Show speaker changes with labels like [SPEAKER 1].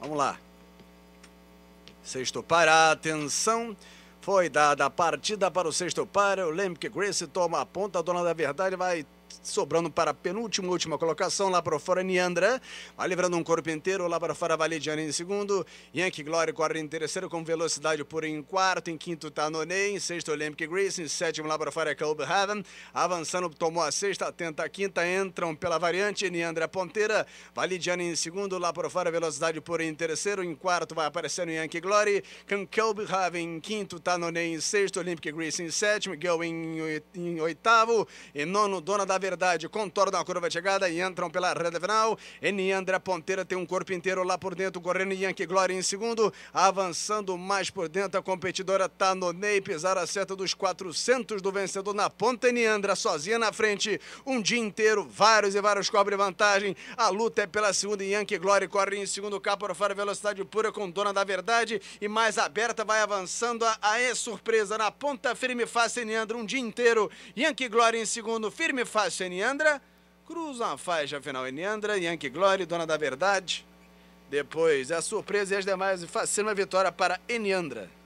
[SPEAKER 1] Vamos lá. Sexto para, atenção. Foi dada a partida para o sexto para. Eu lembro que Grace toma a ponta, a dona da verdade vai sobrando para a penúltima, última colocação, lá para fora Niandra, vai livrando um corpo inteiro, lá para fora Valediana em segundo, Yankee Glory corre em terceiro com velocidade por em quarto, em quinto está Nonê, em sexto Olympic Grease, em sétimo lá para fora é Club Heaven, avançando tomou a sexta, tenta a quinta, entram pela variante, Niandra ponteira, Valediana em segundo, lá para fora velocidade por em terceiro, em quarto vai aparecendo Yankee Glory, com Club Heaven em quinto, está Nonê em sexto, Olympic Grease em sétimo, Go em, em oitavo, em nono, Dona da da verdade, contorna a curva de chegada e entram pela reta final. Eniandra Ponteira tem um corpo inteiro lá por dentro, correndo Yankee Glória em segundo, avançando mais por dentro. A competidora tá no Ney. pisar a seta dos 400 do vencedor na ponta. Eniandra sozinha na frente, um dia inteiro, vários e vários cobre vantagem. A luta é pela segunda. Yankee Glória corre em segundo, cá por fora, velocidade pura com Dona da Verdade e mais aberta vai avançando. A, a surpresa na ponta firme face Eniandra, um dia inteiro. Yankee Glória em segundo, firme face faixa, Eniandra. Cruza a faixa final, Eniandra, Yankee Glory, Dona da Verdade. Depois, a surpresa e as demais, e facilita a vitória para Eniandra.